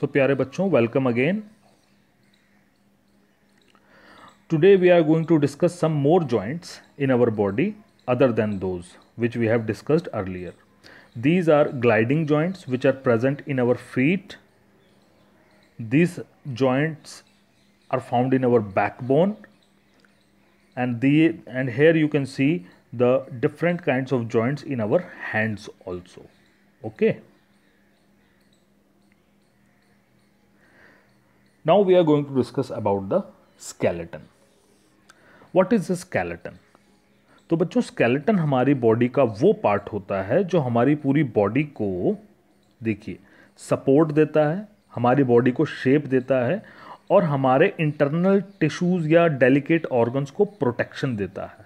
so, piyare बच्चों welcome again. today we are going to discuss some more joints in our body other than those which we have discussed earlier these are gliding joints which are present in our feet these joints are found in our backbone and the and here you can see the different kinds of joints in our hands also okay Now we are going to discuss about the skeleton. What is the skeleton? तो बच्चों skeleton हमारी body का वो part होता है जो हमारी पूरी बॉडी को देखिए सपोर्ट देता है हमारी बॉडी को शेप देता है और हमारे इंटरनल टिश्यूज़ या डेलिकेट ऑर्गन्स को प्रोटेक्शन देता है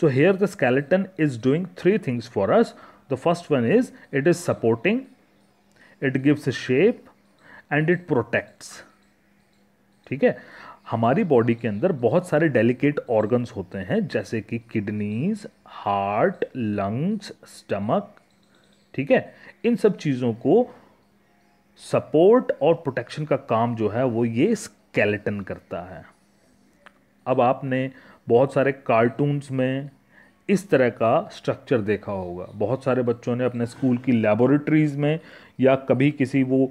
so here the skeleton is doing three things for us the first one is it is supporting it gives shape and it protects ठीक है हमारी बॉडी के अंदर बहुत सारे डेलिकेट ऑर्गन्स होते हैं जैसे कि किडनीज हार्ट लंग्स स्टमक ठीक है इन सब चीज़ों को सपोर्ट और प्रोटेक्शन का काम जो है वो ये स्केलेटन करता है अब आपने बहुत सारे कार्टून्स में इस तरह का स्ट्रक्चर देखा होगा बहुत सारे बच्चों ने अपने स्कूल की लेबोरेटरीज़ में या कभी किसी वो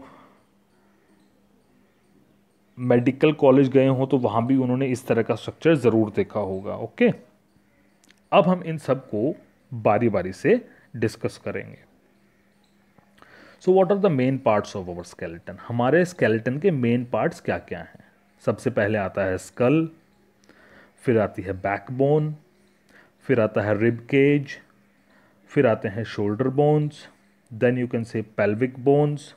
मेडिकल कॉलेज गए हों तो वहाँ भी उन्होंने इस तरह का स्ट्रक्चर ज़रूर देखा होगा ओके अब हम इन सब को बारी बारी से डिस्कस करेंगे so what are the main parts of our skeleton हमारे स्केलेटन के मेन पार्ट्स क्या क्या हैं सबसे पहले आता है स्कल फिर आती है बैकबोन फिर आता है रिब केज फिर आते हैं shoulder bones then you can say pelvic bones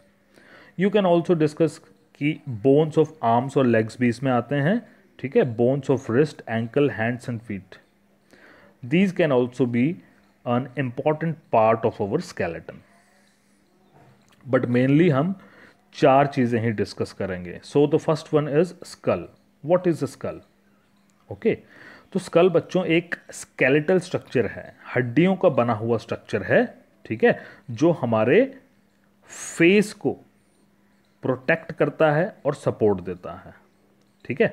you can also discuss कि बोन्स ऑफ आर्म्स और लेग्स भी इसमें आते हैं ठीक है bones of wrist ankle hands and feet these can also be an important part of our skeleton but mainly हम चार चीज़ें ही डिस्कस करेंगे so the first one is skull what is a skull okay तो skull बच्चों एक skeletal structure है हड्डियों का बना हुआ स्ट्रक्चर है ठीक है जो हमारे फेस को प्रोटेक्ट करता है और सपोर्ट देता है ठीक है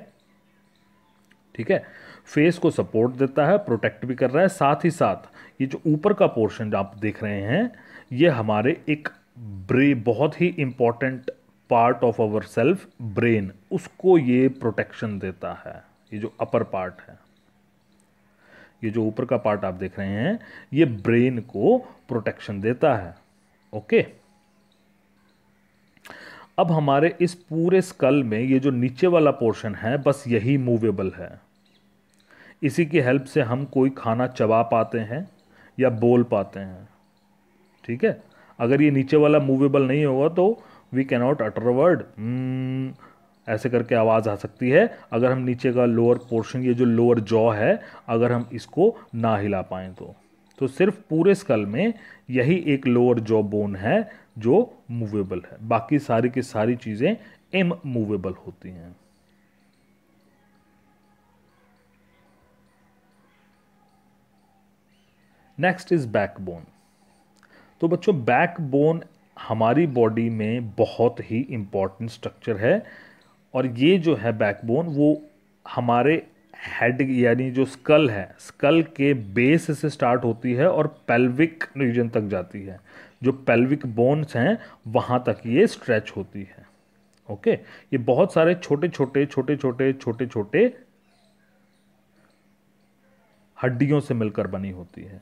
ठीक है फेस को सपोर्ट देता है प्रोटेक्ट भी कर रहा है साथ ही साथ ये जो ऊपर का पोर्शन आप देख रहे हैं ये हमारे एक ब्रे बहुत ही important part of our self brain उसको ये प्रोटेक्शन देता है ये जो अपर पार्ट है ये जो ऊपर का पार्ट आप देख रहे हैं ये ब्रेन को प्रोटेक्शन देता है ओके okay? अब हमारे इस पूरे स्कल में ये जो नीचे वाला पोर्शन है बस यही मूवेबल है इसी की हेल्प से हम कोई खाना चबा पाते हैं या बोल पाते हैं ठीक है अगर ये नीचे वाला मूवेबल नहीं होगा तो वी कैनॉट अटर वर्ड ऐसे करके आवाज़ आ सकती है अगर हम नीचे का लोअर पोर्शन ये जो लोअर जॉ है अगर हम इसको ना हिला पाएँ तो तो सिर्फ पूरे स्कल में यही एक लोअर जॉ बोन है जो मूवेबल है बाकी सारी की सारी चीज़ें एम मूवेबल होती हैं नेक्स्ट इज़ बैकबोन तो बच्चों बैकबोन हमारी बॉडी में बहुत ही इंपॉर्टेंट स्ट्रक्चर है और ये जो है बैकबोन वो हमारे हेड यानी जो स्कल है स्कल के बेस से स्टार्ट होती है और पेल्विक रीजन तक जाती है जो पेल्विक बोन्स हैं वहाँ तक ये स्ट्रेच होती है ओके ये बहुत सारे छोटे छोटे छोटे छोटे छोटे छोटे हड्डियों से मिलकर बनी होती है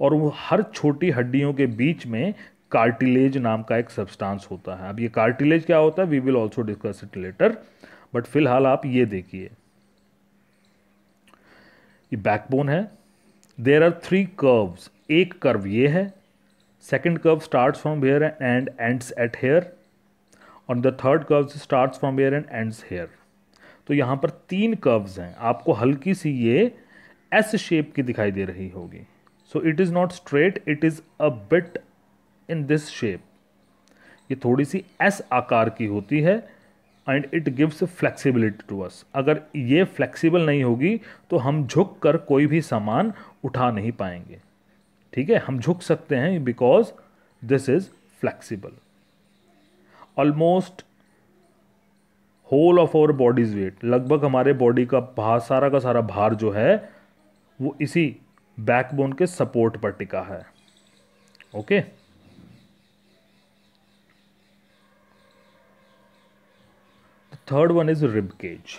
और वो हर छोटी हड्डियों के बीच में कार्टिलेज नाम का एक सब्सटेंस होता है अब ये कार्टिलेज क्या होता है we will also discuss it later but फिलहाल आप ये देखिए ये बैकबोन है देर आर थ्री कर्व्स एक कर्व ये है second curve start from here and ends at here और the third curve start from here and ends here तो यहाँ पर तीन कर्व्स हैं आपको हल्की सी ये एस शेप की दिखाई दे रही होगी so it is not straight it is a bit in this shape ये थोड़ी सी एस आकार की होती है and it gives flexibility to us अगर ये फ्लेक्सिबल नहीं होगी तो हम झुक कर कोई भी सामान उठा नहीं पाएंगे ठीक है हम झुक सकते हैं because this is flexible almost whole of our bodies weight लगभग हमारे बॉडी का भार सारा का सारा भार जो है वो इसी बैकबोन के सपोर्ट पर टिका है okay okay? Third one is rib cage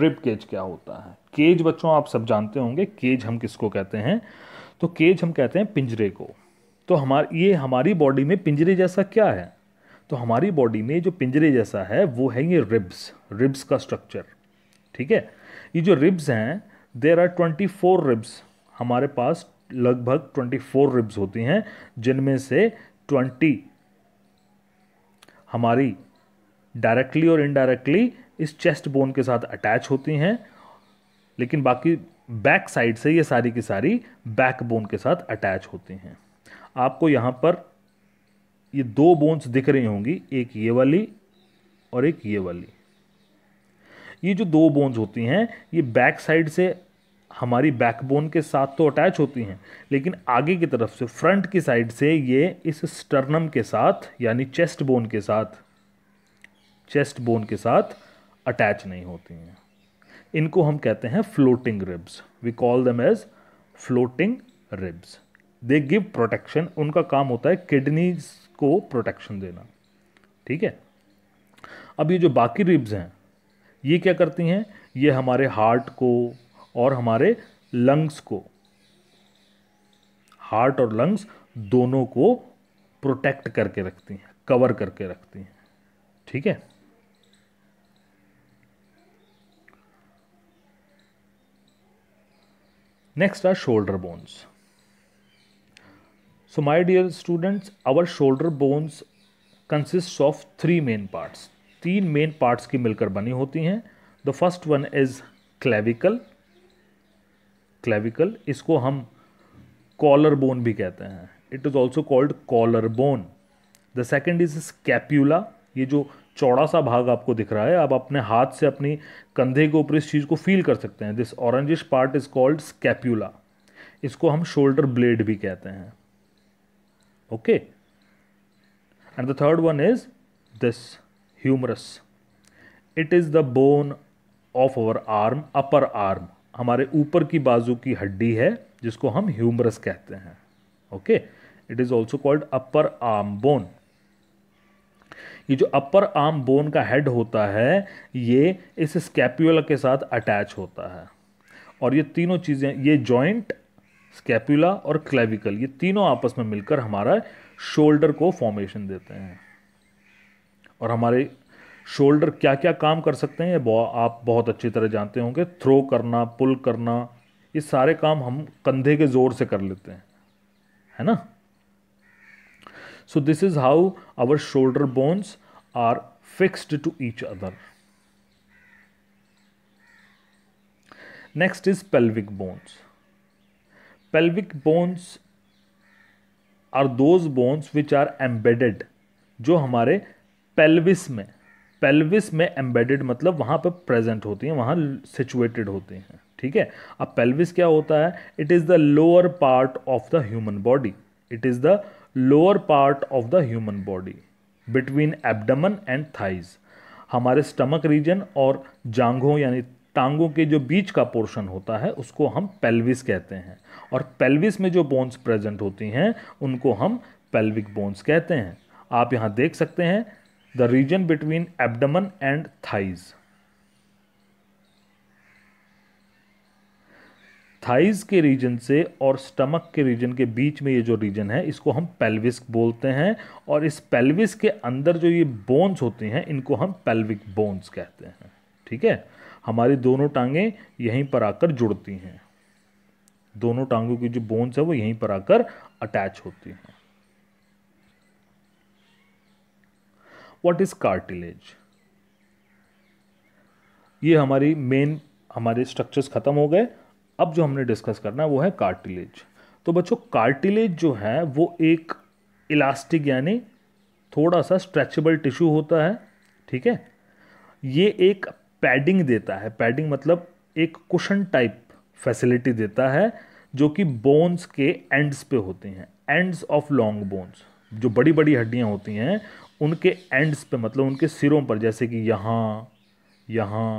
rib cage क्या होता है केज बच्चों आप सब जानते होंगे केज हम किसको कहते हैं तो केज हम कहते हैं पिंजरे को तो हमारे ये हमारी बॉडी में पिंजरे जैसा क्या है तो हमारी बॉडी में जो पिंजरे जैसा है वो है ये रिब्स रिब्स का स्ट्रक्चर ठीक है ये जो रिब्स हैं there are twenty four ribs हमारे पास लगभग ट्वेंटी फोर रिब्स होती हैं जिनमें से ट्वेंटी हमारी डायरेक्टली और इनडायरेक्टली इस चेस्ट बोन के साथ अटैच होती हैं लेकिन बाकी बैक साइड से ये सारी की सारी बैक बोन के साथ अटैच होती हैं आपको यहाँ पर ये दो बोन्स दिख रही होंगी एक ये वाली और एक ये वाली ये जो दो बोन्स होती हैं ये बैक साइड से हमारी बैक बोन के साथ तो अटैच होती हैं लेकिन आगे की तरफ से फ्रंट की साइड से ये इस स्टर्नम के साथ यानी चेस्ट बोन के साथ चेस्ट बोन के साथ अटैच नहीं होती हैं इनको हम कहते हैं floating ribs we call them as floating ribs they give protection उनका काम होता है किडनीज को प्रोटेक्शन देना ठीक है अब ये जो बाकी रिब्स हैं ये क्या करती हैं ये हमारे हार्ट को और हमारे लंग्स को हार्ट और लंग्स दोनों को प्रोटेक्ट करके रखती हैं कवर करके रखती हैं ठीक है next are shoulder bones so my dear students our shoulder bones consist of three main parts तीन मेन पार्ट्स की मिलकर बनी होती हैं the first one is clavicle clavicle इसको हम कॉलर बोन भी कहते हैं it is also called collar bone the second is scapula ये जो चौड़ा सा भाग आपको दिख रहा है आप अपने हाथ से अपनी कंधे के ऊपर इस चीज़ को फील कर सकते हैं this orangish part is called scapula इसको हम शोल्डर ब्लेड भी कहते हैं okay and the third one is this humerus it is the bone of our arm upper arm हमारे ऊपर की बाजू की हड्डी है जिसको हम ह्यूमरस कहते हैं okay it is also called upper arm bone ये जो अपर आर्म बोन का हेड होता है ये इस स्कैप्यूला के साथ अटैच होता है और ये तीनों चीज़ें ये जॉइंट स्कैप्यूला और क्लेविकल ये तीनों आपस में मिलकर हमारा शोल्डर को फॉर्मेशन देते हैं और हमारे शोल्डर क्या क्या काम कर सकते हैं ये आप बहुत अच्छी तरह जानते होंगे थ्रो करना पुल करना ये सारे काम हम कंधे के ज़ोर से कर लेते हैं है ना So this is how our shoulder bones are fixed to each other. Next is pelvic bones. Pelvic bones are those bones which are embedded जो हमारे pelvis में pelvis में embedded मतलब वहाँ पर present होती हैं वहाँ situated होती हैं ठीक है अब pelvis क्या होता है It is the lower part of the human body. It is the lower part of the human body between abdomen and thighs हमारे स्टमक रीजन और जांघों यानी टांगों के जो बीच का पोर्शन होता है उसको हम पेल्विस कहते हैं और पेल्विस में जो बोन्स प्रेजेंट होती हैं उनको हम पेल्विक बोन्स कहते हैं आप यहाँ देख सकते हैं the region between abdomen and thighs thighs के रीजन से और स्टमक के रीजन के बीच में ये जो रीजन है इसको हम पेल्विस बोलते हैं और इस पेल्विस के अंदर जो ये बोन्स होते हैं इनको हम पेल्विक बोन्स कहते हैं ठीक है हमारी दोनों टांगें यहीं पर आकर जुड़ती हैं दोनों टांगों की जो बोन्स है वो यहीं पर आकर अटैच होती हैं वॉट इज कार्टिलेज ये हमारी मेन हमारे स्ट्रक्चर्स ख़त्म हो गए अब जो हमने डिस्कस करना है वो है कार्टिलेज तो बच्चों कार्टिलेज जो है वो एक इलास्टिक यानी थोड़ा सा स्ट्रेचेबल टिश्यू होता है ठीक है ये एक पैडिंग देता है पैडिंग मतलब एक कुशन टाइप फैसिलिटी देता है जो कि बोन्स के एंड्स पे होती हैं एंड्स ऑफ लॉन्ग बोन्स जो बड़ी बड़ी हड्डियाँ होती हैं उनके एंड्स पे मतलब उनके सिरों पर जैसे कि यहाँ यहाँ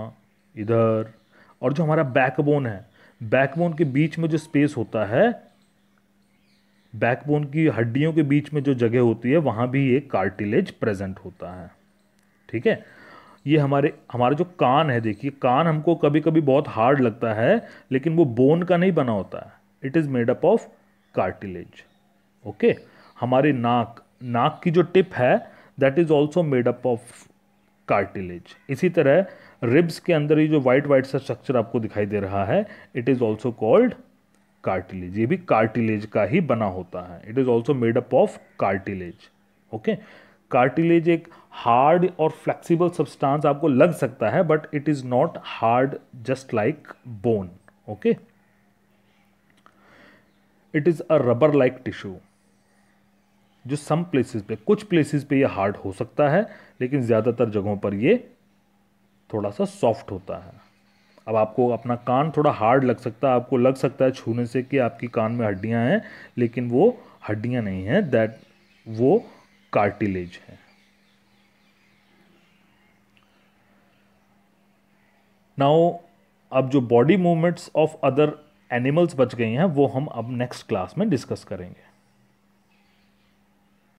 इधर और जो हमारा बैकबोन है बैकबोन के बीच में जो स्पेस होता है बैकबोन की हड्डियों के बीच में जो जगह होती है वहां भी ये कार्टिलेज प्रेजेंट होता है ठीक है ये हमारे हमारा जो कान है देखिए कान हमको कभी कभी बहुत हार्ड लगता है लेकिन वो बोन का नहीं बना होता है it is made up of cartilage okay हमारे नाक नाक की जो टिप है that is also made up of cartilage इसी तरह रिब्स के अंदर ये जो वाइट वाइट सा स्ट्रक्चर आपको दिखाई दे रहा है it is also called cartilage ये भी कार्टिलेज का ही बना होता है it is also made up of cartilage okay cartilage एक हार्ड और फ्लेक्सिबल सब्सटेंस आपको लग सकता है but it is not hard just like bone okay it is a rubber like tissue जो सम प्लेसेस पे कुछ प्लेसेस पे ये हार्ड हो सकता है लेकिन ज़्यादातर जगहों पर ये थोड़ा सा सॉफ्ट होता है अब आपको अपना कान थोड़ा हार्ड लग सकता है आपको लग सकता है छूने से कि आपकी कान में हड्डियाँ हैं लेकिन वो हड्डियाँ नहीं हैं दैट वो कार्टिलेज है नाउ अब जो body movements of other animals बच गई हैं वो हम अब नेक्स्ट क्लास में डिस्कस करेंगे